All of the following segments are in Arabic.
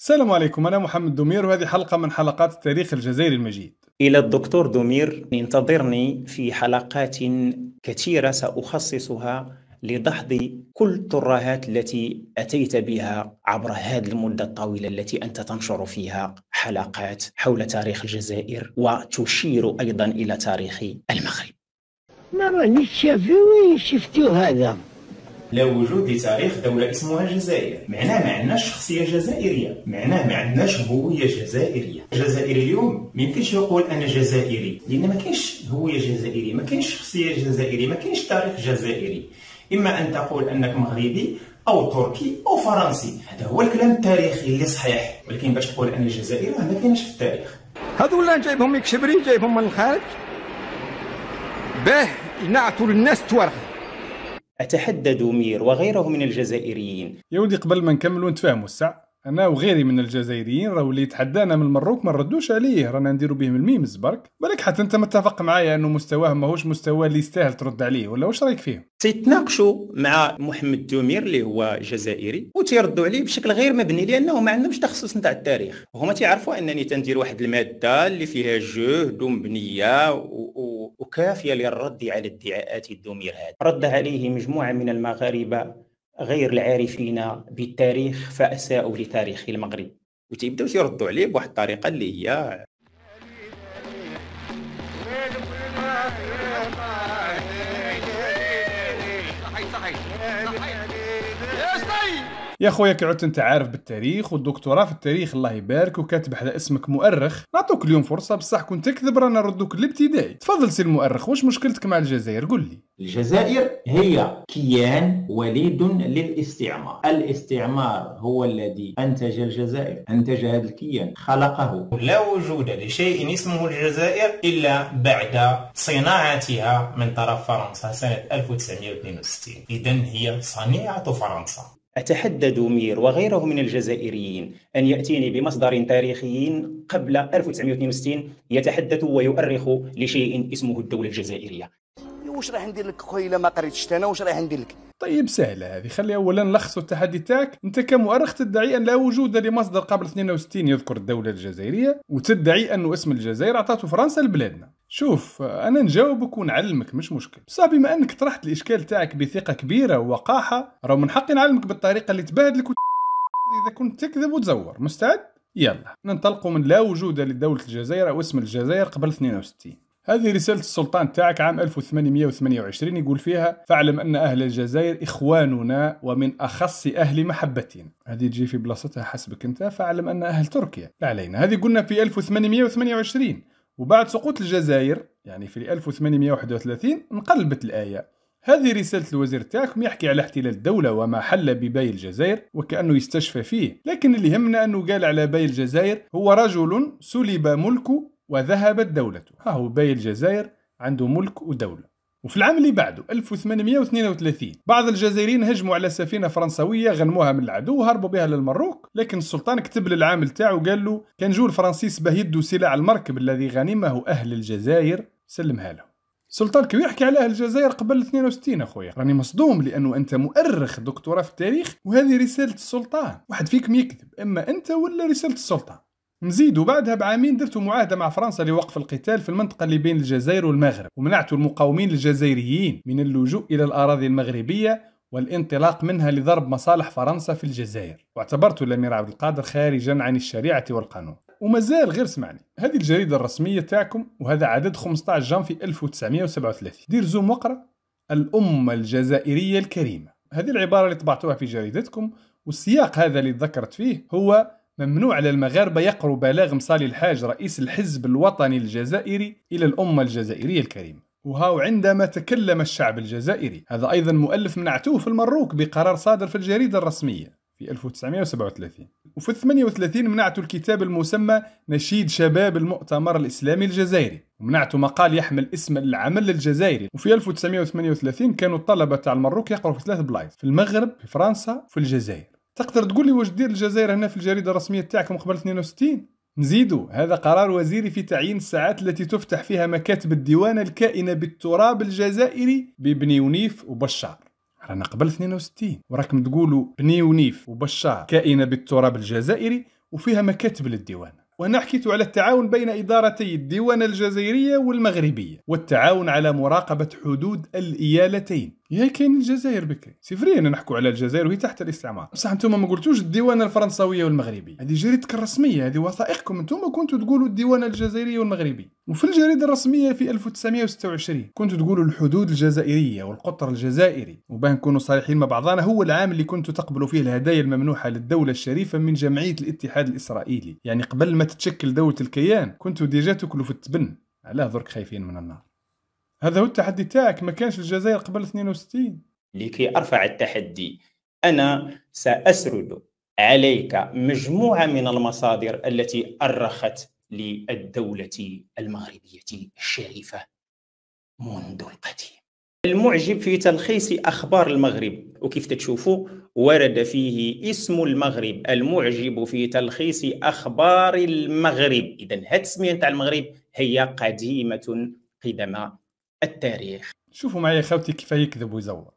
السلام عليكم أنا محمد دومير وهذه حلقة من حلقات التاريخ الجزائري المجيد إلى الدكتور دومير انتظرني في حلقات كثيرة سأخصصها لدحض كل الترهات التي أتيت بها عبر هذه المدة الطويلة التي أنت تنشر فيها حلقات حول تاريخ الجزائر وتشير أيضا إلى تاريخ المغرب ما رانيش شفتو هذا لا وجود لتاريخ دولة اسمها الجزائر معناه ما عندناش شخصية جزائرية معناه ما عندناش هوية جزائرية الجزائري اليوم ما يمكنش يقول أنا جزائري لأن ما كاينش هوية جزائرية ما كاينش شخصية جزائرية ما كاينش تاريخ جزائري إما أن تقول أنك مغربي او تركي او فرنسي هذا هو الكلام التاريخي اللي صحيح ولكن باش تقول أنا جزائري ما كاينش في التاريخ هذو ولا جايبهم يكشبري جايبهم من الخارج باه ينعتوا للناس التواريخ أتحدى دومير وغيره من الجزائريين يا ولدي قبل ما نكملوا نتفاهموا الساع انا وغيري من الجزائريين راه اللي يتحدانا من المروك ما نردوش عليه رانا نديرو بهم الميمز برك بالك حتى انت متفق معايا انه مستواه ماهوش مستوى اللي يستاهل ترد عليه ولا واش رايك فيه تيتناقشوا مع محمد دومير اللي هو جزائري وتيردوا عليه بشكل غير مبني لانه ما عندهمش تخصص نتاع التاريخ هما تيعرفوا انني تندير واحد الماده اللي فيها جهد ومبنيه كافية للرد على ادعاءات الدمير هذه رد عليه مجموعة من المغاربة غير العارفين بالتاريخ فأساءوا لتاريخ المغرب وتبدأوا تيردوا عليه بواحد الطريقة اللي هي صحيح صحيح يا سيد يا خويا كي عدت انت عارف بالتاريخ والدكتوراه في التاريخ الله يبارك وكاتب حدا اسمك مؤرخ نعطوك اليوم فرصه بصح كنت تكذب رانا نردوك الابتدائي تفضل سي المؤرخ واش مشكلتك مع الجزائر قول لي الجزائر هي كيان وليد للاستعمار الاستعمار هو الذي انتج الجزائر انتج هذا الكيان خلقه لا وجود لشيء اسمه الجزائر الا بعد صناعتها من طرف فرنسا سنه 1962 اذا هي صنيعه فرنسا أتحدى دومير وغيره من الجزائريين أن يأتيني بمصدر تاريخي قبل 1962 يتحدث ويؤرخ لشيء اسمه الدولة الجزائرية واش راح ندير لك خويا الا ما قريتش انا واش راح ندير لك طيب سهله هذه خلي اولا نلخص التحدي تاعك انت كمؤرخ تدعي ان لا وجود لمصدر قبل 62 يذكر الدوله الجزائريه وتدعي ان اسم الجزائر اعطته فرنسا لبلادنا شوف انا نجاوبك ونعلمك مش مشكل بصح بما انك طرحت الاشكال تاعك بثقه كبيره ووقاحه راه من حقي نعلمك بالطريقه اللي تبهدلك وت... اذا كنت تكذب وتزور مستعد يلا ننطلق من لا وجود لدولة الجزائر أو اسم الجزائر قبل 62 هذه رسالة السلطان تاعك عام 1828 يقول فيها فاعلم أن أهل الجزائر إخواننا ومن أخص أهل محبتنا هذه تجي في بلاصتها حسبك أنت فاعلم أن أهل تركيا لا علينا هذه قلنا في 1828 وبعد سقوط الجزائر يعني في 1831 انقلبت الآية هذه رسالة الوزير تاعكم يحكي على احتلال الدولة وما حل بباي الجزائر وكأنه يستشفى فيه لكن اللي يهمنا أنه قال على باي الجزائر هو رجل سلب ملكه وذهبت دولته ها هو باي الجزائر عنده ملك ودولة وفي العام اللي بعده 1832 بعض الجزائريين هجموا على سفينه فرنسويه غنموها من العدو وهربوا بها للمروك لكن السلطان كتب للعامل تاعو وقال له كان جور الفرنسيس باه يدو سلع المركب الذي غنمه اهل الجزائر سلمها له سلطان كي يحكي على اهل الجزائر قبل 62 اخويا راني مصدوم لانه انت مؤرخ دكتوراه في التاريخ وهذه رساله السلطان واحد فيكم يكذب اما انت ولا رساله السلطان نزيدوا بعدها بعامين درتوا معاهده مع فرنسا لوقف القتال في المنطقه اللي بين الجزائر والمغرب ومنعتوا المقاومين الجزائريين من اللجوء الى الاراضي المغربيه والانطلاق منها لضرب مصالح فرنسا في الجزائر واعتبرت الامير عبد القادر خارجا عن الشريعه والقانون ومازال غير سمعني هذه الجريده الرسميه تاعكم وهذا عدد 15 جان في 1937 دير زوم واقرا الامه الجزائريه الكريمه هذه العباره اللي طبعتوها في جريدتكم والسياق هذا اللي ذكرت فيه هو ممنوع على المغاربة يقروا بلاغ مصالي الحاج رئيس الحزب الوطني الجزائري إلى الأمة الجزائرية الكريمة وهاو عندما تكلم الشعب الجزائري هذا أيضا مؤلف منعتوه في المروك بقرار صادر في الجريدة الرسمية في 1937 وفي 38 منعته الكتاب المسمى نشيد شباب المؤتمر الإسلامي الجزائري ومنعته مقال يحمل اسم العمل الجزائري وفي 1938 كانوا الطلبة تاع المروك يقروا في ثلاث بلايص في المغرب في فرنسا وفي الجزائر تقدر تقول لي واش دير الجزائر هنا في الجريده الرسميه تاعكم قبل 62 نزيدوا هذا قرار وزيري في تعيين الساعات التي تفتح فيها مكاتب الديوانة الكائنة بالتراب الجزائري ببني ونيف وبشار رانا قبل 62 وراكم تقولوا بني ونيف وبشار كائنة بالتراب الجزائري وفيها مكاتب للديوان وهنا حكيت على التعاون بين إدارتي الديوانة الجزائرية والمغربية والتعاون على مراقبة حدود الإيالتين يا كاين الجزائر بكري سي فري انا نحكوا على الجزائر وهي تحت الاستعمار بصح نتوما ما قلتوش الديوانه الفرنساويه والمغربيه هذه جريدتك الرسميه هذه وثائقكم نتوما كنتوا تقولوا الديوانه الجزائريه والمغربيه وفي الجريده الرسميه في 1926 كنتوا تقولوا الحدود الجزائريه والقطر الجزائري وبان نكونوا صريحين مع بعضنا هو العام اللي كنتوا تقبلوا فيه الهدايا الممنوحه للدوله الشريفه من جمعيه الاتحاد الاسرائيلي يعني قبل ما تتشكل دوله الكيان كنتوا ديجا تاكلوا في التبن علاه درك خايفين من النار هذا هو التحدي تاعك ما كانش الجزائر قبل 62 لكي ارفع التحدي انا ساسرد عليك مجموعه من المصادر التي ارخت للدوله المغربيه الشريفه منذ القديم المعجب في تلخيص اخبار المغرب وكيف تشوفوا ورد فيه اسم المغرب المعجب في تلخيص اخبار المغرب اذا هاد التسميه تاع المغرب هي قديمه قدما التاريخ شوفوا معي خوتي كيف يكذب ويزور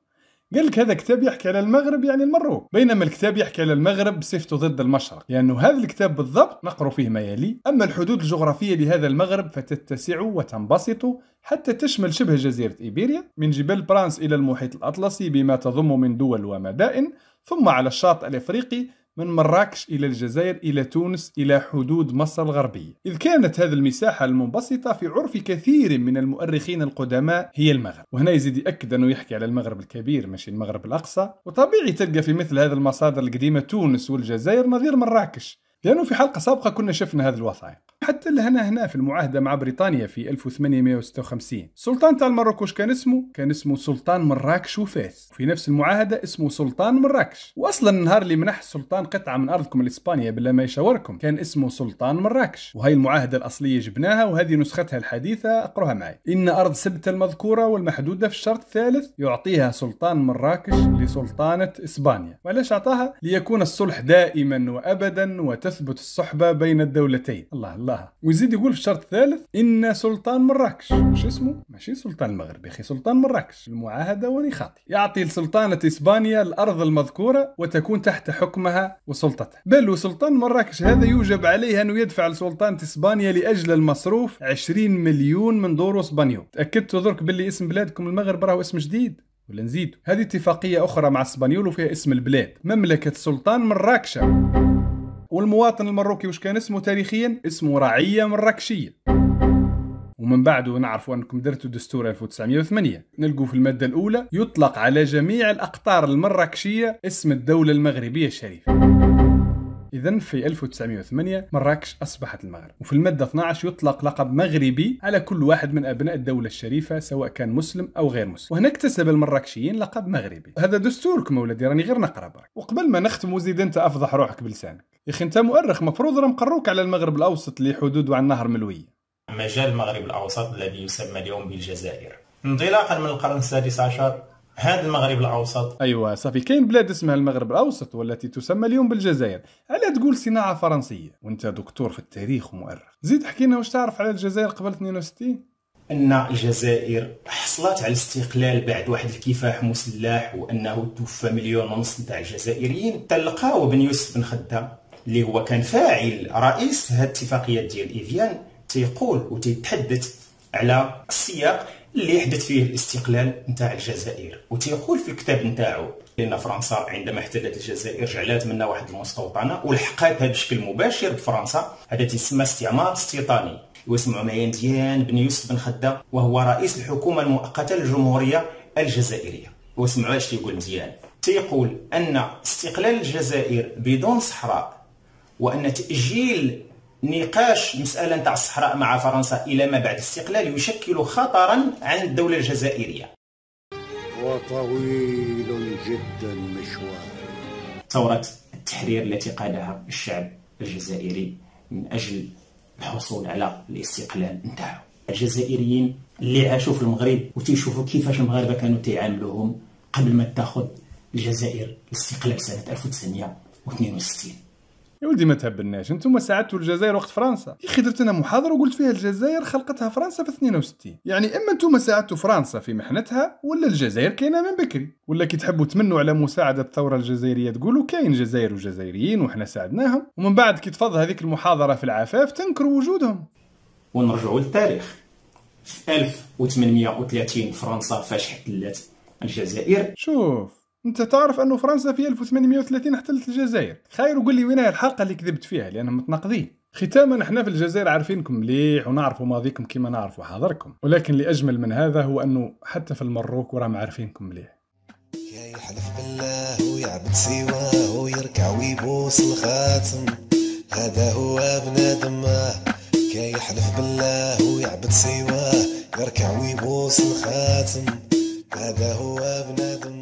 قال لك هذا كتاب يحكي على المغرب يعني المروك بينما الكتاب يحكي على المغرب بصفته ضد المشرق لأنه هذا الكتاب بالضبط نقرأ فيه ما يلي أما الحدود الجغرافية لهذا المغرب فتتسع وتنبسط حتى تشمل شبه جزيرة إيبيريا من جبال برانس إلى المحيط الأطلسي بما تضم من دول ومدائن ثم على الشاطئ الإفريقي من مراكش إلى الجزائر إلى تونس إلى حدود مصر الغربية إذ كانت هذه المساحة المنبسطة في عرف كثير من المؤرخين القدماء هي المغرب وهنا يزيد يأكد أنه يحكي على المغرب الكبير ماشي المغرب الأقصى وطبيعي تلقى في مثل هذه المصادر القديمة تونس والجزائر نظير مراكش لأنه في حلقة سابقة كنا شفنا هذه الوثائق حتى لهنا هنا في المعاهدة مع بريطانيا في 1856 السلطان تاع مراكش كان اسمه كان اسمه سلطان مراكش وفاس في نفس المعاهدة اسمه سلطان مراكش وأصلا النهار اللي منح السلطان قطعة من أرضكم الإسبانية بلا ما يشاوركم كان اسمه سلطان مراكش وهي المعاهدة الأصلية جبناها وهذه نسختها الحديثة اقروها معي إن أرض سبتة المذكورة والمحدودة في الشرط الثالث يعطيها سلطان مراكش لسلطانة إسبانيا وعلاش أعطاها؟ ليكون الصلح دائما وأبدا وتثبت الصحبة بين الدولتين الله الله يرضاها ويزيد يقول في الشرط الثالث ان سلطان مراكش مش اسمه ماشي سلطان المغرب يا اخي سلطان مراكش المعاهده واني خاطي يعطي لسلطانه اسبانيا الارض المذكوره وتكون تحت حكمها وسلطتها بل وسلطان مراكش هذا يوجب عليه انه يدفع لسلطانه اسبانيا لاجل المصروف 20 مليون من دورو اسبانيول تاكدتوا درك باللي اسم بلادكم المغرب راهو اسم جديد ولا نزيد هذه اتفاقيه اخرى مع اسبانيول وفيها اسم البلاد مملكه سلطان مراكش والمواطن المروكي واش كان اسمه تاريخيا اسمه رعية مراكشية ومن بعده نعرفوا انكم درتوا دستور 1908 نلقوا في الماده الاولى يطلق على جميع الاقطار المراكشيه اسم الدوله المغربيه الشريفه إذا في 1908 مراكش أصبحت المغرب وفي المادة 12 يطلق لقب مغربي على كل واحد من أبناء الدولة الشريفة سواء كان مسلم أو غير مسلم وهنا اكتسب المراكشيين لقب مغربي هذا دستوركم أولادي راني غير نقرا برك وقبل ما نختم زيد أنت أفضح روحك بلسانك يا اخي انت مؤرخ مفروض راهم قروك على المغرب الاوسط اللي حدوده عن نهر ملوي مجال المغرب الاوسط الذي يسمى اليوم بالجزائر انطلاقا من القرن السادس عشر هذا المغرب الاوسط ايوا صافي كاين بلاد اسمها المغرب الاوسط والتي تسمى اليوم بالجزائر على تقول صناعه فرنسيه وانت دكتور في التاريخ ومؤرخ زيد حكينا واش تعرف على الجزائر قبل 62 ان الجزائر حصلت على الاستقلال بعد واحد الكفاح مسلح وانه توفى مليون ونص تاع الجزائريين تلقاو بن يوسف بن خدام اللي هو كان فاعل رئيس هذه الاتفاقيه ديال ايفيان تيقول وتيتحدث على السياق اللي حدث فيه الاستقلال نتاع الجزائر وتيقول في الكتاب نتاعو لان فرنسا عندما احتلت الجزائر جعلات منها واحد المستوطنه ولحقاتها بشكل مباشر بفرنسا هذا تيسمى استعمار استيطاني واسمه معين ديان بن يوسف بن خده وهو رئيس الحكومه المؤقته للجمهوريه الجزائريه واسمعوا اش تيقول مزيان تيقول ان استقلال الجزائر بدون صحراء وان تاجيل نقاش مساله نتاع الصحراء مع فرنسا الى ما بعد الاستقلال يشكل خطرا عن الدوله الجزائريه وطويل جدا مشوار ثوره التحرير التي قادها الشعب الجزائري من اجل الحصول على الاستقلال نتاعو الجزائريين اللي عاشوا في المغرب وتيشوفوا كيفاش المغاربه كانوا تيعاملوهم قبل ما تاخذ الجزائر الاستقلال سنه 1962 يا ولدي ما تهبلناش انتم ساعدتوا الجزائر وقت فرنسا يا اخي درت انا محاضره وقلت فيها الجزائر خلقتها فرنسا في 62 يعني اما انتم ساعدتوا فرنسا في محنتها ولا الجزائر كاينه من بكري ولا كي تحبوا تمنوا على مساعده الثوره الجزائريه تقولوا كاين جزائر وجزائريين وحنا ساعدناهم ومن بعد كي تفض هذيك المحاضره في العفاف تنكروا وجودهم ونرجعوا للتاريخ في 1830 فرنسا فاش احتلت الجزائر شوف انت تعرف انه فرنسا في 1830 احتلت الجزائر خير وقول لي وين هي الحلقه اللي كذبت فيها لانهم متناقضين ختاما احنا في الجزائر عارفينكم مليح ونعرفوا ماضيكم كما نعرفوا حاضركم ولكن الاجمل من هذا هو انه حتى في المروك وراهم عارفينكم مليح يا يحلف بالله ويعبد سواه ويركع ويبوس الخاتم هذا هو بنادم كي يحلف بالله ويعبد سواه يركع ويبوس الخاتم هذا هو بنادم